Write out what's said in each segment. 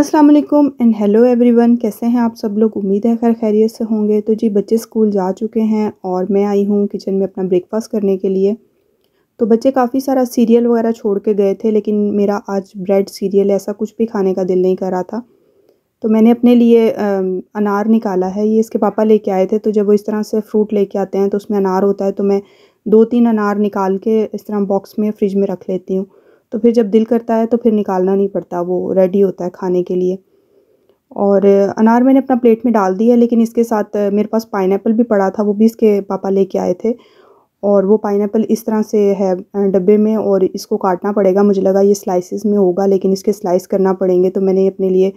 अस्सलाम वालेकुम and hello everyone कैसे हैं आप सब लोग उम्मीद है खैर खैरियत से होंगे तो जी बच्चे स्कूल जा चुके हैं और मैं आई हूँ किचन में अपना ब्रेकफास्ट करने के लिए तो बच्चे काफ़ी सारा सीरियल वगैरह छोड़ के गए थे लेकिन मेरा आज ब्रेड सीरियल ऐसा कुछ भी खाने का दिल नहीं कर रहा था तो मैंने अपने लिए अनार निकाला है ये इसके पापा लेके आए थे तो जब वो इस तरह से फ्रूट लेके आते हैं तो उसमें अनार होता है तो मैं दो तीन अनार निकाल के इस तरह बॉक्स में फ्रिज में रख लेती हूँ तो फिर जब दिल करता है तो फिर निकालना नहीं पड़ता वो रेडी होता है खाने के लिए और अनार मैंने अपना प्लेट में डाल दिया लेकिन इसके साथ मेरे पास पाइन भी पड़ा था वो भी इसके पापा लेके आए थे और वो पाइन इस तरह से है डब्बे में और इसको काटना पड़ेगा मुझे लगा ये स्लाइसिस में होगा लेकिन इसके स्लाइस करना पड़ेंगे तो मैंने अपने लिए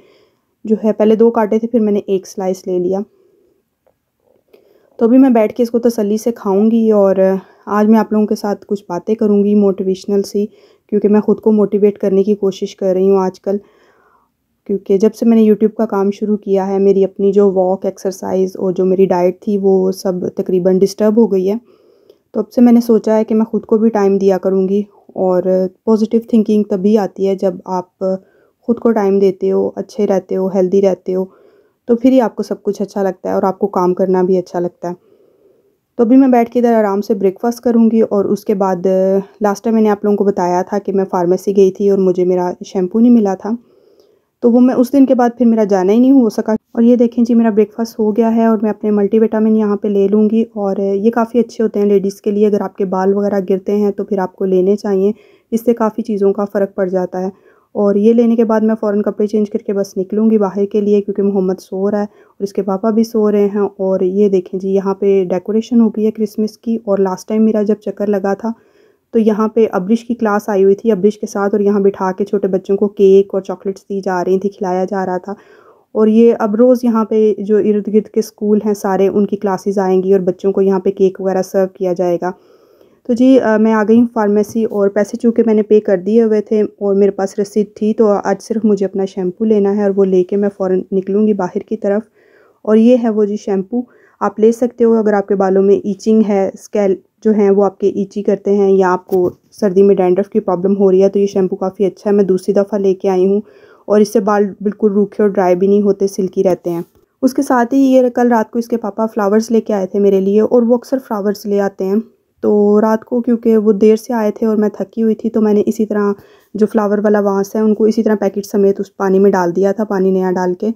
जो है पहले दो काटे थे फिर मैंने एक स्लाइस ले लिया तो अभी मैं बैठ के इसको तसली से खाऊंगी और आज मैं आप लोगों के साथ कुछ बातें करूँगी मोटिवेशनल सी क्योंकि मैं ख़ुद को मोटिवेट करने की कोशिश कर रही हूँ आजकल क्योंकि जब से मैंने यूट्यूब का काम शुरू किया है मेरी अपनी जो वॉक एक्सरसाइज और जो मेरी डाइट थी वो सब तकरीबन डिस्टर्ब हो गई है तो अब से मैंने सोचा है कि मैं ख़ुद को भी टाइम दिया करूँगी और पॉजिटिव थिंकिंग तभी आती है जब आप ख़ुद को टाइम देते हो अच्छे रहते हो हेल्दी रहते हो तो फिर ही आपको सब कुछ अच्छा लगता है और आपको काम करना भी अच्छा लगता है तो अभी मैं बैठ के इधर आराम से ब्रेकफास्ट करूँगी और उसके बाद लास्ट टाइम मैंने आप लोगों को बताया था कि मैं फार्मेसी गई थी और मुझे मेरा शैम्पू नहीं मिला था तो वो मैं उस दिन के बाद फिर मेरा जाना ही नहीं हो सका और ये देखें जी मेरा ब्रेकफास्ट हो गया है और मैं अपने मल्टीविटामिन यहाँ पे ले लूँगी और ये काफ़ी अच्छे होते हैं लेडीज़ के लिए अगर आपके बाल वगैरह गिरते हैं तो फिर आपको लेने चाहिए इससे काफ़ी चीज़ों का फ़र्क पड़ जाता है और ये लेने के बाद मैं फ़ौरन कपड़े चेंज करके बस निकलूँगी बाहर के लिए क्योंकि मोहम्मद सो रहा है और इसके पापा भी सो रहे हैं और ये देखें जी यहाँ पे डेकोरेशन हो गई है क्रिसमस की और लास्ट टाइम मेरा जब चक्कर लगा था तो यहाँ पे अब्रिश की क्लास आई हुई थी अब्रिश के साथ और यहाँ बिठा के छोटे बच्चों को केक और चॉकलेट्स दी जा रही थी खिलाया जा रहा था और ये अब रोज़ यहाँ पे जो इर्द गिर्द के स्कूल हैं सारे उनकी क्लासेस आएंगी और बच्चों को यहाँ पे केक वगैरह सर्व किया जाएगा तो जी आ, मैं आ गई हूँ फार्मेसी और पैसे चूँकि मैंने पे कर दिए हुए थे और मेरे पास रसीद थी तो आज सिर्फ मुझे अपना शैम्पू लेना है और वो लेके मैं फ़ौर निकलूँगी बाहर की तरफ और ये है वो जी शैम्पू आप ले सकते हो अगर आपके बालों में ईचिंग है स्कैल जो हैं वो आपके ईची करते हैं या आपको सर्दी में डैंड्रफ की प्रॉब्लम हो रही है तो ये शैम्पू काफ़ी अच्छा है मैं दूसरी दफ़ा लेके आई हूँ और इससे बाल बिल्कुल रूखे और ड्राई भी नहीं होते सिल्की रहते हैं उसके साथ ही ये कल रात को इसके पापा फ्लावर्स लेके आए थे मेरे लिए और वो अक्सर फ्लावर्स ले आते हैं तो रात को क्योंकि वो देर से आए थे और मैं थकी हुई थी तो मैंने इसी तरह जो फ्लावर वाला वास है उनको इसी तरह पैकेट समेत उस पानी में डाल दिया था पानी नया डाल के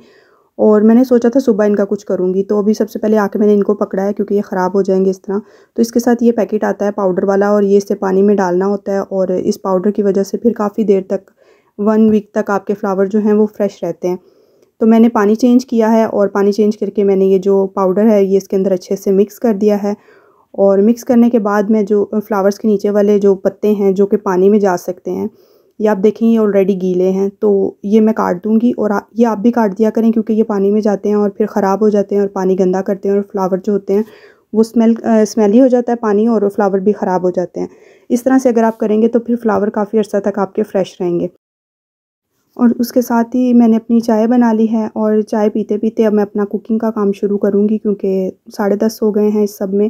और मैंने सोचा था सुबह इनका कुछ करूँगी तो अभी सबसे पहले आके मैंने इनको पकड़ा है क्योंकि ये ख़राब हो जाएंगे इस तरह तो इसके साथ ये पैकेट आता है पाउडर वाला और ये इसे पानी में डालना होता है और इस पाउडर की वजह से फिर काफ़ी देर तक वन वीक तक आपके फ्लावर जो हैं वो फ्रेश रहते हैं तो मैंने पानी चेंज किया है और पानी चेंज करके मैंने ये जो पाउडर है ये इसके अंदर अच्छे से मिक्स कर दिया है और मिक्स करने के बाद मैं जो फ़्लावर्स के नीचे वाले जो पत्ते हैं जो कि पानी में जा सकते हैं ये आप देखें ये ऑलरेडी गीले हैं तो ये मैं काट दूँगी और आ, ये आप भी काट दिया करें क्योंकि ये पानी में जाते हैं और फिर ख़राब हो जाते हैं और पानी गंदा करते हैं और फ्लावर जो होते हैं वो स्मेल स्मेली हो जाता है पानी और फ्लावर भी ख़राब हो जाते हैं इस तरह से अगर आप करेंगे तो फिर फ्लावर काफ़ी अर्सा तक आपके फ्रेश रहेंगे और उसके साथ ही मैंने अपनी चाय बना ली है और चाय पीते पीते अब मैं अपना कुकिंग का काम शुरू करूँगी क्योंकि साढ़े दस हो गए हैं इस सब में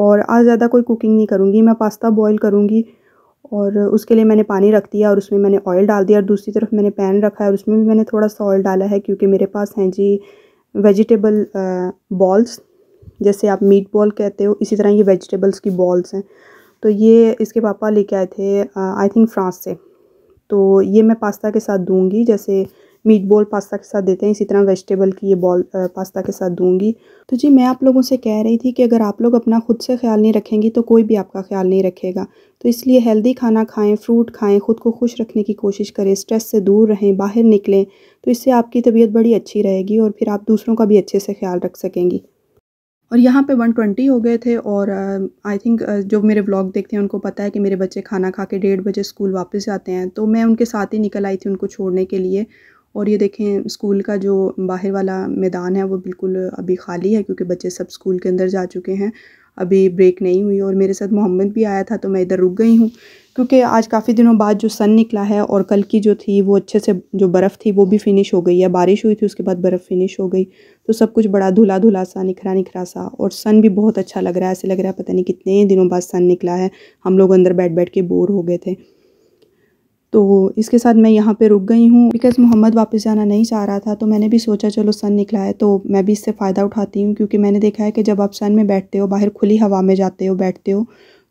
और आज ज़्यादा कोई कुकिंग नहीं करूँगी मैं पास्ता बॉयल करूँगी और उसके लिए मैंने पानी रख दिया और उसमें मैंने ऑयल डाल दिया और दूसरी तरफ मैंने पैन रखा है और उसमें भी मैंने थोड़ा सा ऑयल डाला है क्योंकि मेरे पास हैं जी वेजिटेबल बॉल्स जैसे आप मीट बॉल कहते हो इसी तरह ये वेजिटेबल्स की बॉल्स हैं तो ये इसके पापा लेके आए थे आई थिंक फ्रांस से तो ये मैं पास्ता के साथ दूंगी जैसे मीट बॉल पास्ता के साथ देते हैं इसी तरह वेजिटेबल की ये बॉल पास्ता के साथ दूंगी तो जी मैं आप लोगों से कह रही थी कि अगर आप लोग अपना खुद से ख्याल नहीं रखेंगी तो कोई भी आपका ख्याल नहीं रखेगा तो इसलिए हेल्दी खाना खाएं फ्रूट खाएं ख़ुद को खुश रखने की कोशिश करें स्ट्रेस से दूर रहें बाहर निकलें तो इससे आपकी तबीयत बड़ी अच्छी रहेगी और फिर आप दूसरों का भी अच्छे से ख्याल रख सकेंगी और यहाँ पे 120 हो गए थे और आई uh, थिंक uh, जो मेरे ब्लॉग देखते हैं उनको पता है कि मेरे बच्चे खाना खा के डेढ़ बजे स्कूल वापस जाते हैं तो मैं उनके साथ ही निकल आई थी उनको छोड़ने के लिए और ये देखें स्कूल का जो बाहर वाला मैदान है वो बिल्कुल अभी खाली है क्योंकि बच्चे सब स्कूल के अंदर जा चुके हैं अभी ब्रेक नहीं हुई और मेरे साथ मोहम्मद भी आया था तो मैं इधर रुक गई हूँ क्योंकि आज काफ़ी दिनों बाद जो सन निकला है और कल की जो थी वो अच्छे से जो बर्फ़ थी वो भी फिनिश हो गई है बारिश हुई थी उसके बाद बर्फ़ फिनिश हो गई तो सब कुछ बड़ा धुला धुला सा निखरा निखरा सा और सन भी बहुत अच्छा लग रहा है ऐसे लग रहा है पता नहीं कितने दिनों बाद सन निकला है हम लोग अंदर बैठ बैठ के बोर हो गए थे तो इसके साथ मैं यहाँ पे रुक गई हूँ बिकॉज़ मोहम्मद वापस जाना नहीं चाह रहा था तो मैंने भी सोचा चलो सन निकला है तो मैं भी इससे फ़ायदा उठाती हूँ क्योंकि मैंने देखा है कि जब आप सन में बैठते हो बाहर खुली हवा में जाते हो बैठते हो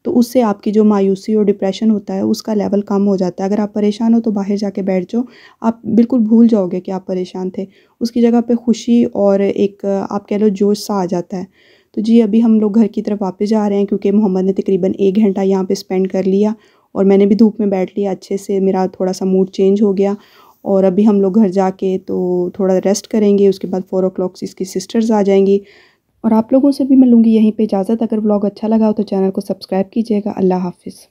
तो उससे आपकी जो मायूसी और डिप्रेशन होता है उसका लेवल कम हो जाता है अगर आप परेशान हो तो बाहर जाके बैठ जाओ आप बिल्कुल भूल जाओगे कि आप परेशान थे उसकी जगह पे खुशी और एक आप कह लो जोश सा आ जाता है तो जी अभी हम लोग घर की तरफ वापस जा रहे हैं क्योंकि मोहम्मद ने तकरीबन एक घंटा यहाँ पे स्पेंड कर लिया और मैंने भी धूप में बैठ लिया अच्छे से मेरा थोड़ा सा मूड चेंज हो गया और अभी हम लोग घर जाके तो थोड़ा रेस्ट करेंगे उसके बाद फ़ोर ओ से इसकी सिस्टर्स आ जाएंगी और आप लोगों से भी मैं लूँगी यहीं पे इजाज़त अगर ब्लॉग अच्छा लगा हो तो चैनल को सब्सक्राइब कीजिएगा अल्लाह हाफिज़